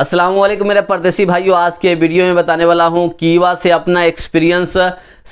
असलम मेरे परदेसी भाइयों आज के वीडियो में बताने वाला हूँ कीवा से अपना एक्सपीरियंस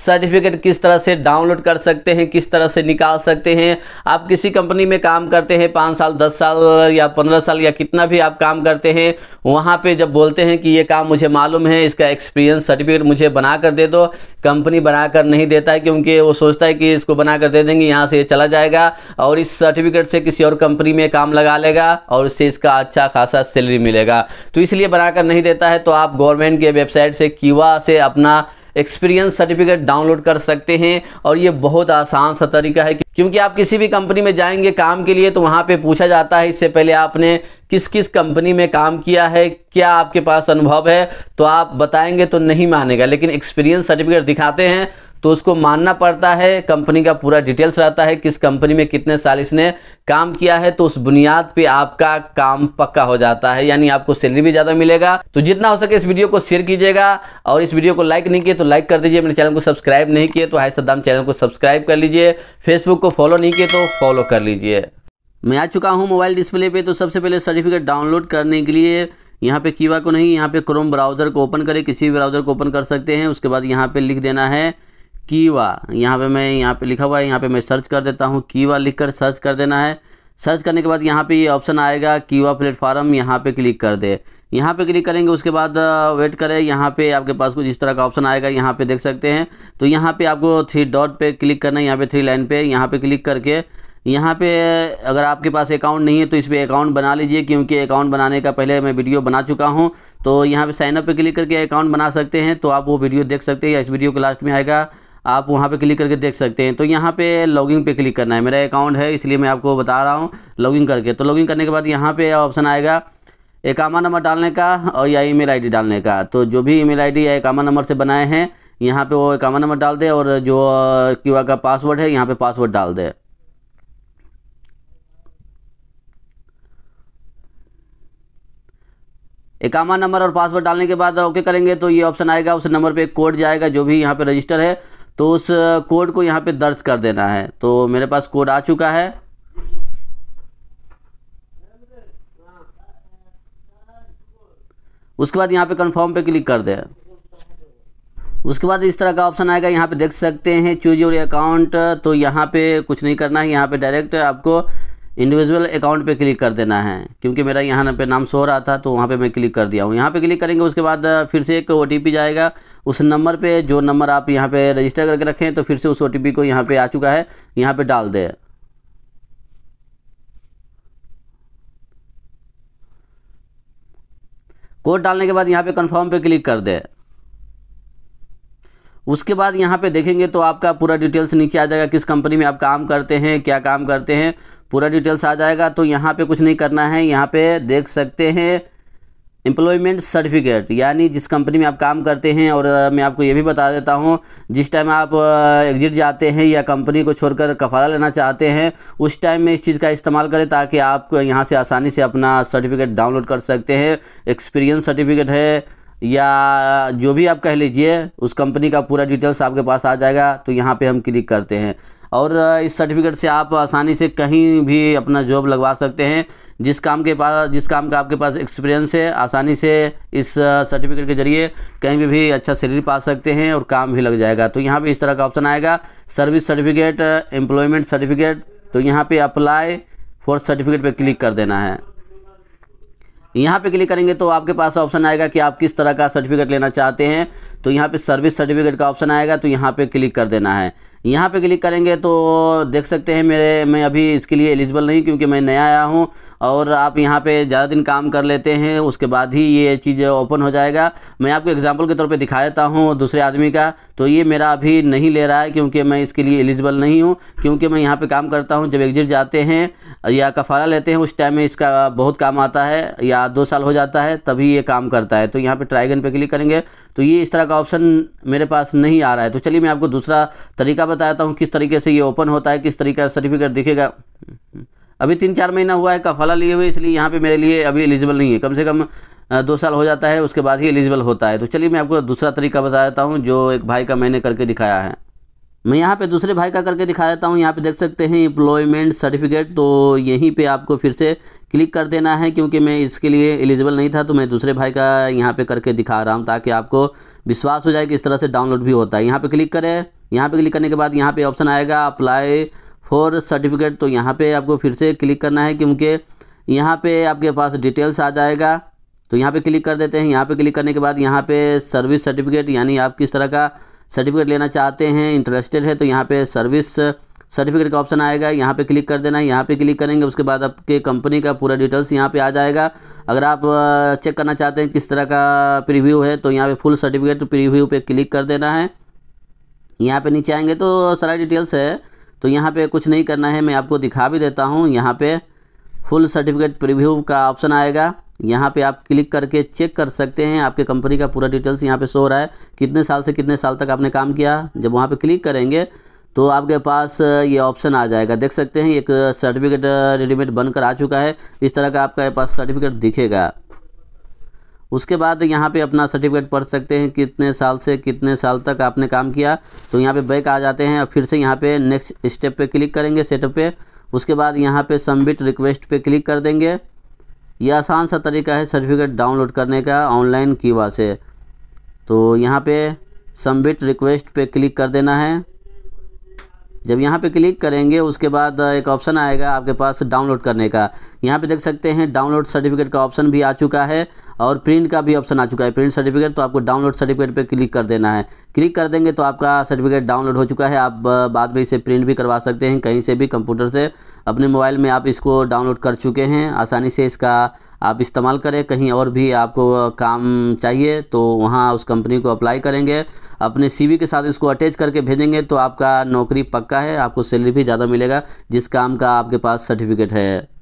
सर्टिफिकेट किस तरह से डाउनलोड कर सकते हैं किस तरह से निकाल सकते हैं आप किसी कंपनी में काम करते हैं पाँच साल दस साल या पंद्रह साल या कितना भी आप काम करते हैं वहाँ पे जब बोलते हैं कि ये काम मुझे मालूम है इसका एक्सपीरियंस सर्टिफिकेट मुझे बना कर दे दो कंपनी बना कर नहीं देता है क्योंकि वो सोचता है कि इसको बना कर दे देंगे यहाँ से ये चला जाएगा और इस सर्टिफिकेट से किसी और कंपनी में काम लगा लेगा और उससे इसका अच्छा खासा सैलरी मिलेगा तो इसलिए बनाकर नहीं देता है तो आप गवर्नमेंट के वेबसाइट से कीवा से अपना एक्सपीरियंस सर्टिफिकेट डाउनलोड कर सकते हैं और ये बहुत आसान सा तरीका है क्योंकि आप किसी भी कंपनी में जाएंगे काम के लिए तो वहाँ पे पूछा जाता है इससे पहले आपने किस किस कंपनी में काम किया है क्या आपके पास अनुभव है तो आप बताएंगे तो नहीं मानेगा लेकिन एक्सपीरियंस सर्टिफिकेट दिखाते हैं तो उसको मानना पड़ता है कंपनी का पूरा डिटेल्स रहता है किस कंपनी में कितने साल इसने काम किया है तो उस बुनियाद पे आपका काम पक्का हो जाता है यानी आपको सैलरी भी ज़्यादा मिलेगा तो जितना हो सके इस वीडियो को शेयर कीजिएगा और इस वीडियो को लाइक नहीं किए तो लाइक कर दीजिए मेरे चैनल को सब्सक्राइब नहीं किए तो हाई सद्दाम चैनल को सब्सक्राइब कर लीजिए फेसबुक को फॉलो नहीं किए तो फॉलो कर लीजिए मैं आ चुका हूँ मोबाइल डिस्प्ले पे तो सबसे पहले सर्टिफिकेट डाउनलोड करने के लिए यहाँ पे कीवा को नहीं यहाँ पे क्रोम ब्राउज़र को ओपन करें किसी भी ब्राउज़र को ओपन कर सकते हैं उसके बाद यहाँ पे लिख देना है कीवा यहाँ पे मैं यहाँ पे लिखा हुआ है यहाँ पे मैं सर्च कर देता हूँ कीवा लिखकर सर्च कर देना है सर्च करने के बाद यहाँ पे ये ऑप्शन आएगा कीवा प्लेटफार्म यहाँ पे क्लिक कर दे यहाँ पे क्लिक करेंगे उसके बाद वेट करें यहाँ पे आपके पास कुछ इस तरह का ऑप्शन आएगा यहाँ पे देख सकते हैं तो यहाँ पे आपको थ्री डॉट पे क्लिक करना है यहाँ पे थ्री लाइन पे यहाँ पे क्लिक करके यहाँ पे अगर आपके पास अकाउंट नहीं है तो इस पर अकाउंट बना लीजिए क्योंकि अकाउंट बनाने का पहले मैं वीडियो बना चुका हूँ तो यहाँ पे साइनअप पे क्लिक करके अकाउंट बना सकते हैं तो आप वो वीडियो देख सकते हैं या इस वीडियो के लास्ट में आएगा आप वहाँ पे क्लिक करके देख सकते हैं तो यहाँ पे लॉगिंग पे क्लिक करना है मेरा अकाउंट है इसलिए मैं आपको बता रहा हूँ लॉगिंग करके तो लॉगिंग करने के बाद यहाँ पे ऑप्शन आएगा एकामा नंबर डालने का और या ईमेल आईडी डालने का तो जो भी ईमेल आईडी या एकामा नंबर से बनाए हैं यहाँ पर वो एकामा नंबर डाल दे और जो क्यू का पासवर्ड है यहाँ पर पासवर्ड डाल दे एकामा नंबर और पासवर्ड डालने के बाद ओके करेंगे तो ये ऑप्शन आएगा उस नंबर पे कोड जाएगा जो भी यहाँ पे रजिस्टर है तो उस कोड को यहाँ पे दर्ज कर देना है तो मेरे पास कोड आ चुका है उसके बाद यहाँ पे कंफर्म पे क्लिक कर दे उसके बाद इस तरह का ऑप्शन आएगा यहाँ पे देख सकते हैं चूज योर अकाउंट तो यहाँ पे कुछ नहीं करना है यहाँ पे डायरेक्ट आपको इंडिविजुअल अकाउंट पे क्लिक कर देना है क्योंकि मेरा यहाँ पे नाम सो रहा था तो वहाँ पे मैं क्लिक कर दिया हूँ यहाँ पे क्लिक करेंगे उसके बाद फिर से एक ओ जाएगा उस नंबर पे जो नंबर आप यहाँ पे रजिस्टर करके रखें तो फिर से उस ओ को यहाँ पे आ चुका है यहाँ पे डाल दें कोड डालने के बाद यहाँ पे कन्फर्म पे क्लिक कर दे उसके बाद यहाँ पे देखेंगे तो आपका पूरा डिटेल्स नीचे आ जाएगा किस कंपनी में आप काम करते हैं क्या काम करते हैं पूरा डिटेल्स आ जाएगा तो यहाँ पे कुछ नहीं करना है यहाँ पे देख सकते हैं एम्प्लॉयमेंट सर्टिफिकेट यानी जिस कंपनी में आप काम करते हैं और मैं आपको ये भी बता देता हूँ जिस टाइम आप एग्जिट जाते हैं या कंपनी को छोड़कर कफाला लेना चाहते हैं उस टाइम में इस चीज़ का इस्तेमाल करें ताकि आप यहाँ से आसानी से अपना सर्टिफिकेट डाउनलोड कर सकते हैं एक्सपीरियंस सर्टिफिकेट है या जो भी आप कह लीजिए उस कंपनी का पूरा डिटेल्स आपके पास आ जाएगा तो यहाँ पर हम क्लिक करते हैं और इस सर्टिफिकेट से आप आसानी से कहीं भी अपना जॉब लगवा सकते हैं जिस काम के पास जिस काम का आपके पास एक्सपीरियंस है आसानी से इस सर्टिफिकेट के जरिए कहीं भी, भी अच्छा सैलरी पा सकते हैं और काम भी लग जाएगा तो यहाँ पे इस तरह का ऑप्शन आएगा सर्विस सर्टिफिकेट एम्प्लॉयमेंट सर्टिफिकेट तो यहाँ पे अप्लाई फॉर सर्टिफिकेट पे क्लिक कर देना है यहाँ पे क्लिक करेंगे तो आपके पास ऑप्शन आएगा कि आप किस तरह का सर्टिफिकेट लेना चाहते हैं तो यहाँ पे सर्विस सर्टिफिकेट का ऑप्शन आएगा तो यहाँ पे क्लिक कर देना है यहाँ पे क्लिक करेंगे तो देख सकते हैं मेरे मैं अभी इसके लिए एलिजिबल नहीं क्योंकि मैं नया आया हूँ और आप यहाँ पे ज़्यादा दिन काम कर लेते हैं उसके बाद ही ये चीज़ ओपन हो जाएगा मैं आपको एग्जाम्पल के तौर पर दिखा देता हूँ दूसरे आदमी का तो ये मेरा अभी नहीं ले रहा है क्योंकि मैं इसके लिए एलिजिबल नहीं हूँ क्योंकि मैं यहाँ पर काम करता हूँ जब एग्जिट जाते हैं या कफारा लेते हैं उस टाइम में इसका बहुत काम आता है या दो साल हो जाता है तभी ये काम करता है तो यहाँ पर ट्राइगन पर क्लिक करेंगे तो ये इस तरह का ऑप्शन मेरे पास नहीं आ रहा है तो चलिए मैं आपको दूसरा तरीका बताता हूँ किस तरीके से ये ओपन होता है किस तरीके का सर्टिफिकेट दिखेगा अभी तीन चार महीना हुआ है कफाला लिए हुए इसलिए यहाँ पे मेरे लिए अभी एलिजिबल नहीं है कम से कम दो साल हो जाता है उसके बाद ही एलिजिबल होता है तो चलिए मैं आपको दूसरा तरीका बता देता हूँ जो एक भाई का मैंने करके दिखाया है मैं यहाँ पे दूसरे भाई का करके दिखा देता हूँ यहाँ पे देख सकते हैं एम्प्लॉयमेंट सर्टिफिकेट तो यहीं पे आपको फिर से क्लिक कर देना है क्योंकि मैं इसके लिए एलिजिबल नहीं था तो मैं दूसरे भाई का यहाँ पे करके दिखा रहा हूँ ताकि आपको विश्वास हो जाए कि इस तरह से डाउनलोड भी होता है यहाँ पर क्लिक करें यहाँ पर क्लिक करने के बाद यहाँ पर ऑप्शन आएगा अप्लाई फॉर सर्टिफिकेट तो यहाँ पे आपको फिर से क्लिक करना है क्योंकि यहाँ पे आपके पास डिटेल्स आ जाएगा तो यहाँ पे क्लिक कर देते हैं यहाँ पे क्लिक करने के बाद यहाँ पे सर्विस सर्टिफिकेट यानी आप किस तरह का सर्टिफिकेट लेना चाहते हैं इंटरेस्टेड है तो यहाँ पे सर्विस सर्टिफिकेट का ऑप्शन आएगा यहाँ पे क्लिक कर देना है यहाँ पे क्लिक करेंगे उसके बाद आपके कंपनी का पूरा डिटेल्स यहाँ पे आ जाएगा अगर आप चेक करना चाहते हैं किस तरह का प्रीव्यू है तो यहाँ पे फुल सर्टिफिकेट प्रीव्यू पे क्लिक कर देना है यहाँ पे नीचे आएंगे तो सारा डिटेल्स है तो यहाँ पे कुछ नहीं करना है मैं आपको दिखा भी देता हूँ यहाँ पे फुल सर्टिफिकेट प्रीव्यू का ऑप्शन आएगा यहाँ पे आप क्लिक करके चेक कर सकते हैं आपके कंपनी का पूरा डिटेल्स यहाँ पे शो रहा है कितने साल से कितने साल तक आपने काम किया जब वहाँ पे क्लिक करेंगे तो आपके पास ये ऑप्शन आ जाएगा देख सकते हैं एक सर्टिफिकेट रेडीमेड बनकर आ चुका है इस तरह का आपका पास सर्टिफिकेट दिखेगा उसके बाद यहाँ पे अपना सर्टिफिकेट पढ़ सकते हैं कितने साल से कितने साल तक आपने काम किया तो यहाँ पे बैक आ जाते हैं और फिर से यहाँ पे नेक्स्ट स्टेप पे क्लिक करेंगे सेटअप पे उसके बाद यहाँ पे सबमिट रिक्वेस्ट पे क्लिक कर देंगे यह आसान सा तरीका है सर्टिफिकेट डाउनलोड करने का ऑनलाइन कीवा से तो यहाँ पर सबमिट रिक्वेस्ट पर क्लिक कर देना है जब यहाँ पे क्लिक करेंगे उसके बाद एक ऑप्शन आएगा आपके पास डाउनलोड करने का यहाँ पे देख सकते हैं डाउनलोड सर्टिफिकेट का ऑप्शन भी आ चुका है और प्रिंट का भी ऑप्शन आ चुका है प्रिंट सर्टिफिकेट तो आपको डाउनलोड सर्टिफिकेट पे क्लिक कर देना है क्लिक कर देंगे तो आपका सर्टिफिकेट डाउनलोड हो चुका है आप बाद में इसे प्रिंट भी करवा सकते हैं कहीं से भी कंप्यूटर से अपने मोबाइल में आप इसको डाउनलोड कर चुके हैं आसानी से इसका आप इस्तेमाल करें कहीं और भी आपको काम चाहिए तो वहाँ उस कंपनी को अप्लाई करेंगे अपने सी के साथ इसको अटैच करके भेजेंगे तो आपका नौकरी पक्का है आपको सैलरी भी ज़्यादा मिलेगा जिस काम का आपके पास सर्टिफिकेट है